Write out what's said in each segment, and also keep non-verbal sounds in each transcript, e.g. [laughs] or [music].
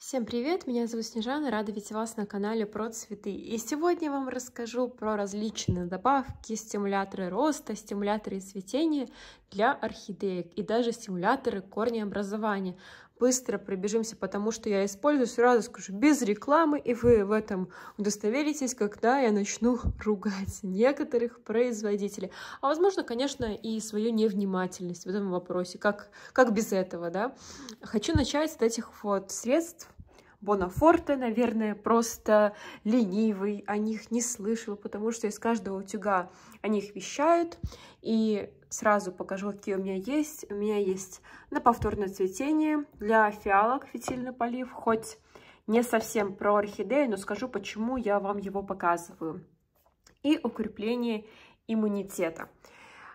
Всем привет, меня зовут Снежана, рада видеть вас на канале про цветы. И сегодня я вам расскажу про различные добавки, стимуляторы роста, стимуляторы цветения для орхидеек и даже стимуляторы корнеобразования быстро пробежимся потому что я использую. Сразу скажу, без рекламы, и вы в этом удостоверитесь, когда я начну [laughs] ругать некоторых производителей. А возможно, конечно, и свою невнимательность в этом вопросе. Как, как без этого, да? Хочу начать с этих вот средств, Бонафорте, наверное, просто ленивый, о них не слышал, потому что из каждого утюга о них вещают. И сразу покажу, какие у меня есть. У меня есть на повторное цветение для фиалок фитильный полив, хоть не совсем про орхидею, но скажу, почему я вам его показываю. И укрепление иммунитета.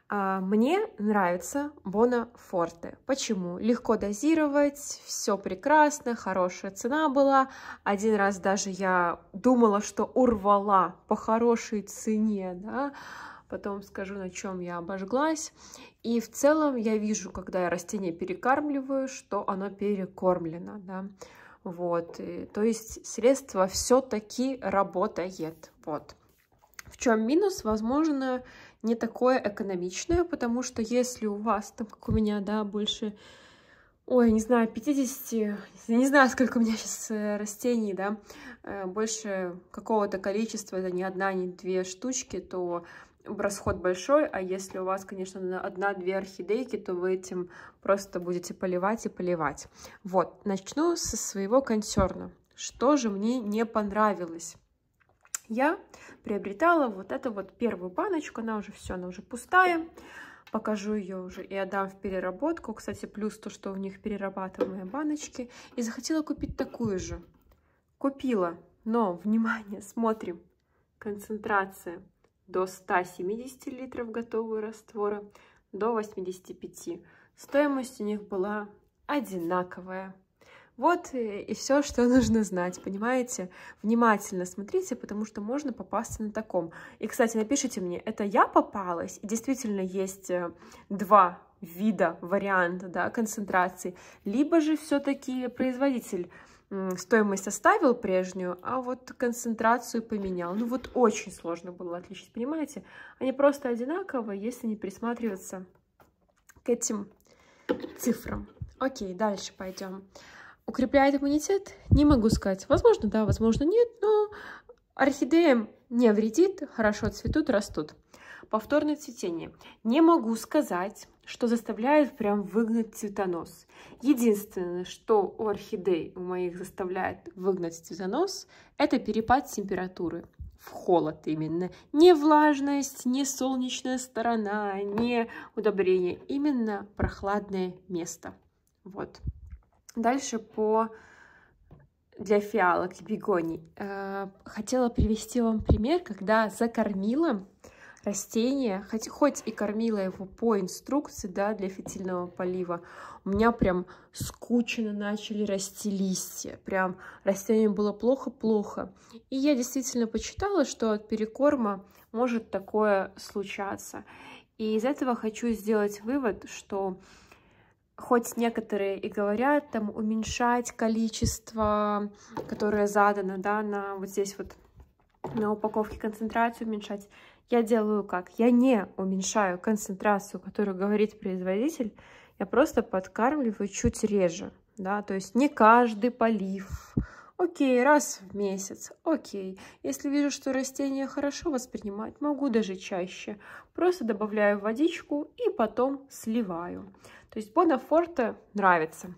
А, мне нравится Бона Форте. Почему? Легко дозировать, все прекрасно, хорошая цена была. Один раз даже я думала, что урвала по хорошей цене, да, потом скажу, на чем я обожглась. И в целом я вижу, когда я растение перекармливаю, что оно перекормлено, да. Вот, и, то есть средство все-таки работает, вот. В чем минус? Возможно, не такое экономичное, потому что если у вас, там, как у меня, да, больше, ой, не знаю, 50, не знаю, сколько у меня сейчас э, растений, да, э, больше какого-то количества, это не одна, не две штучки, то расход большой, а если у вас, конечно, одна-две орхидейки, то вы этим просто будете поливать и поливать. Вот, начну со своего консерна. Что же мне не понравилось? я приобретала вот эту вот первую баночку, она уже все, она уже пустая. Покажу ее уже и отдам в переработку. Кстати, плюс то, что у них перерабатываемые баночки. И захотела купить такую же. Купила, но, внимание, смотрим, концентрация до 170 литров готового раствора, до 85. Стоимость у них была одинаковая. Вот и все, что [laughs] нужно знать, понимаете? Внимательно смотрите, потому что можно попасться на таком. И, кстати, напишите мне, это я попалась? И действительно есть э, два вида, варианта да, концентрации. Либо же все-таки производитель стоимость оставил прежнюю, а вот концентрацию поменял. Ну вот очень сложно было отличить, понимаете? Они просто одинаковые, если не присматриваться к этим цифрам. Окей, дальше пойдем. Укрепляет иммунитет? Не могу сказать. Возможно, да, возможно, нет, но орхидеям не вредит, хорошо цветут, растут. Повторное цветение. Не могу сказать, что заставляет прям выгнать цветонос. Единственное, что у орхидей у моих заставляет выгнать цветонос, это перепад температуры в холод именно. Не влажность, не солнечная сторона, не удобрение, именно прохладное место. Вот. Дальше по для фиалок и бегоний. Э, хотела привести вам пример, когда закормила растение, хоть, хоть и кормила его по инструкции, да, для фитильного полива, у меня прям скучно начали расти листья, прям растению было плохо-плохо. И я действительно почитала, что от перекорма может такое случаться. И из этого хочу сделать вывод, что хоть некоторые и говорят там уменьшать количество, которое задано, да, на вот здесь вот на упаковке концентрацию уменьшать. Я делаю как? Я не уменьшаю концентрацию, которую говорит производитель, я просто подкармливаю чуть реже, да, то есть не каждый полив, Окей, раз в месяц. Окей. Если вижу, что растение хорошо воспринимает, могу даже чаще. Просто добавляю водичку и потом сливаю. То есть Бонафорте нравится.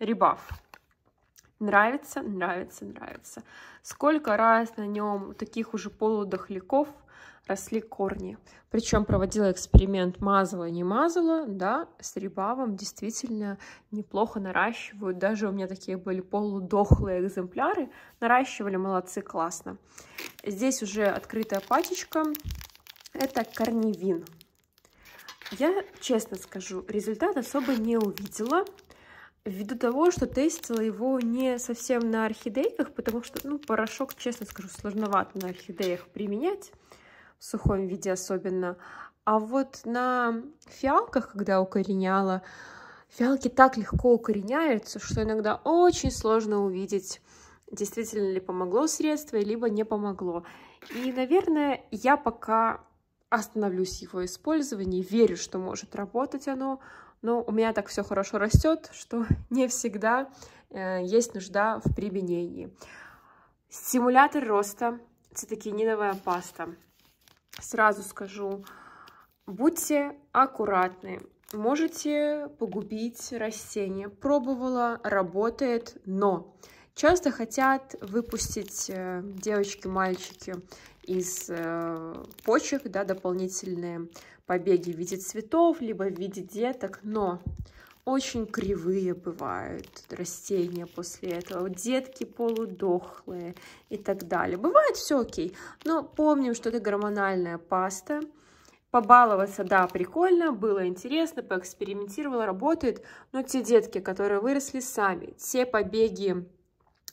Рибаф. Нравится, нравится, нравится. Сколько раз на нем таких уже полудохляков росли корни. Причем проводила эксперимент мазала, не мазала, да, с ребавом действительно неплохо наращивают. Даже у меня такие были полудохлые экземпляры. Наращивали, молодцы, классно. Здесь уже открытая пачечка. Это корневин. Я, честно скажу, результат особо не увидела ввиду того, что тестила его не совсем на орхидейках, потому что, ну, порошок, честно скажу, сложновато на орхидеях применять в сухом виде особенно. А вот на фиалках, когда укореняла, фиалки так легко укореняются, что иногда очень сложно увидеть, действительно ли помогло средство, либо не помогло. И, наверное, я пока остановлюсь его использование, верю, что может работать оно, но у меня так все хорошо растет, что [laughs] не всегда э, есть нужда в применении. Стимулятор роста, цитокининовая паста сразу скажу, будьте аккуратны. Можете погубить растение. Пробовала, работает, но часто хотят выпустить э, девочки, мальчики из э, почек, да, дополнительные побеги в виде цветов, либо в виде деток, но очень кривые бывают растения после этого, детки полудохлые и так далее. Бывает все окей, но помним, что это гормональная паста. Побаловаться, да, прикольно, было интересно, поэкспериментировала, работает, но те детки, которые выросли сами, те побеги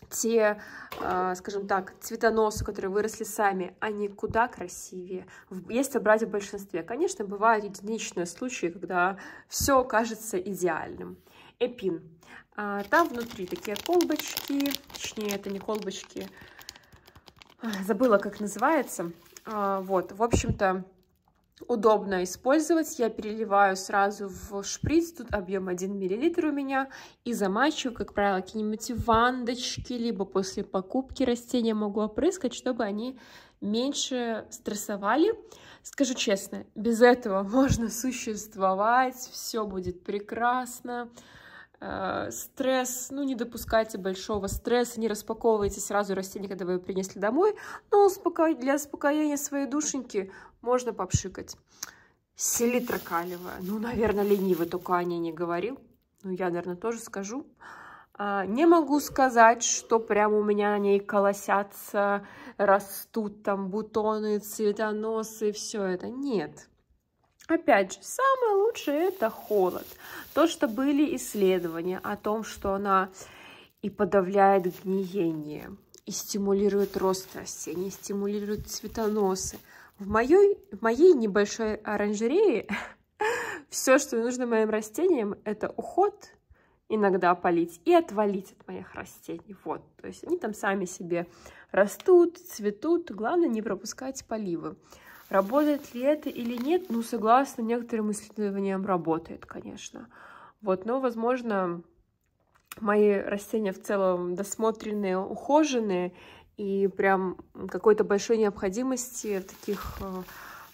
те, а, скажем так, цветоносы, которые выросли сами, они куда красивее, если брать в большинстве. Конечно, бывают единичные случаи, когда все кажется идеальным. Эпин. А, там внутри такие колбочки, точнее, это не колбочки, забыла, как называется. А, вот, в общем-то, удобно использовать. Я переливаю сразу в шприц, тут объем 1 мл у меня, и замачиваю, как правило, какие-нибудь вандочки, либо после покупки растения могу опрыскать, чтобы они меньше стрессовали. Скажу честно, без этого [laughs] можно существовать, все будет прекрасно. Э, стресс, ну, не допускайте большого стресса, не распаковывайте сразу растения, когда вы его принесли домой, но успоко... для успокоения своей душеньки можно попшикать. Селитра калевая. Ну, наверное, ленивый, только о ней не говорил. Ну, я, наверное, тоже скажу. А, не могу сказать, что прям у меня на ней колосятся, растут там бутоны, цветоносы, все это. Нет. Опять же, самое лучшее это холод. То, что были исследования о том, что она и подавляет гниение, и стимулирует рост растений, стимулирует цветоносы. В моей, в моей небольшой оранжерее [laughs] все, что нужно моим растениям, это уход, иногда полить и отвалить от моих растений. Вот, то есть они там сами себе растут, цветут. Главное не пропускать поливы. Работает ли это или нет? Ну, согласно некоторым исследованиям, работает, конечно. Вот, но, возможно, мои растения в целом досмотренные, ухоженные, и прям какой-то большой необходимости в таких э,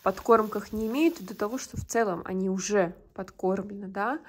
подкормках не имеют, до того, что в целом они уже подкормлены, да,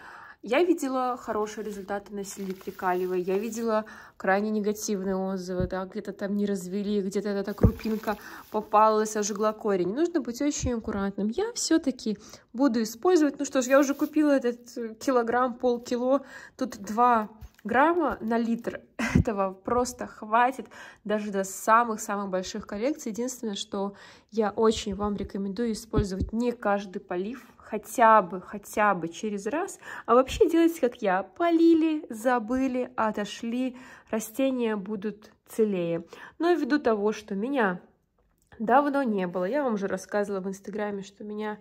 я видела хорошие результаты на Сильвитре я видела крайне негативные отзывы, да, где-то там не развели, где-то эта крупинка попалась, ожгла корень. Нужно быть очень аккуратным. Я все-таки буду использовать, ну что ж, я уже купила этот э, килограмм, полкило, тут два грамма на литр [laughs] этого просто хватит даже до самых-самых больших коллекций. Единственное, что я очень вам рекомендую использовать не каждый полив, хотя бы, хотя бы через раз, а вообще делайте, как я, полили, забыли, отошли, растения будут целее. Но ввиду того, что меня давно не было, я вам уже рассказывала в Инстаграме, что меня,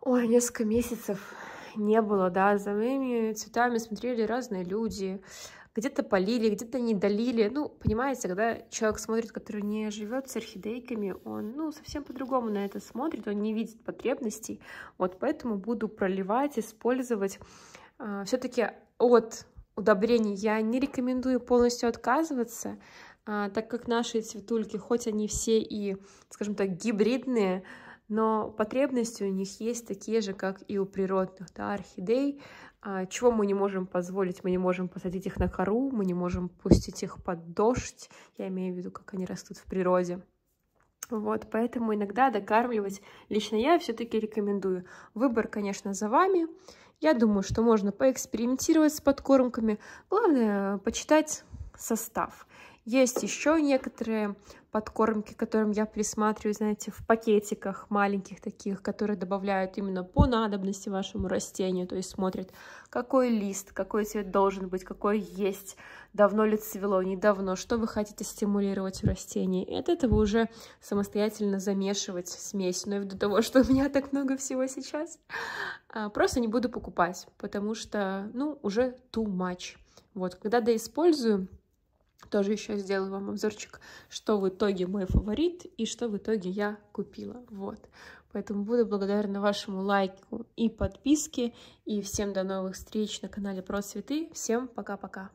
ой, несколько месяцев не было, да, за моими цветами смотрели разные люди, где-то полили, где-то не долили. Ну, понимаете, когда человек смотрит, который не живет с орхидейками, он, ну, совсем по-другому на это смотрит, он не видит потребностей. Вот поэтому буду проливать, использовать. А, Все-таки от удобрений я не рекомендую полностью отказываться, а, так как наши цветульки, хоть они все и, скажем так, гибридные, но потребности у них есть такие же, как и у природных, да, орхидей, а, чего мы не можем позволить? Мы не можем посадить их на кору, мы не можем пустить их под дождь. Я имею в виду, как они растут в природе. Вот, поэтому иногда докармливать лично я все-таки рекомендую. Выбор, конечно, за вами. Я думаю, что можно поэкспериментировать с подкормками. Главное, э, почитать состав. Есть еще некоторые подкормки, которым я присматриваю, знаете, в пакетиках маленьких таких, которые добавляют именно по надобности вашему растению, то есть смотрят, какой лист, какой цвет должен быть, какой есть, давно ли цвело, недавно, что вы хотите стимулировать у растений. И от этого уже самостоятельно замешивать смесь. Но ввиду того, что у меня так много всего сейчас, а, просто не буду покупать, потому что, ну, уже too much. Вот, когда доиспользую, тоже еще сделаю вам обзорчик, что в итоге мой фаворит и что в итоге я купила. Вот. Поэтому буду благодарна вашему лайку и подписке. И всем до новых встреч на канале Про Цветы. Всем пока-пока.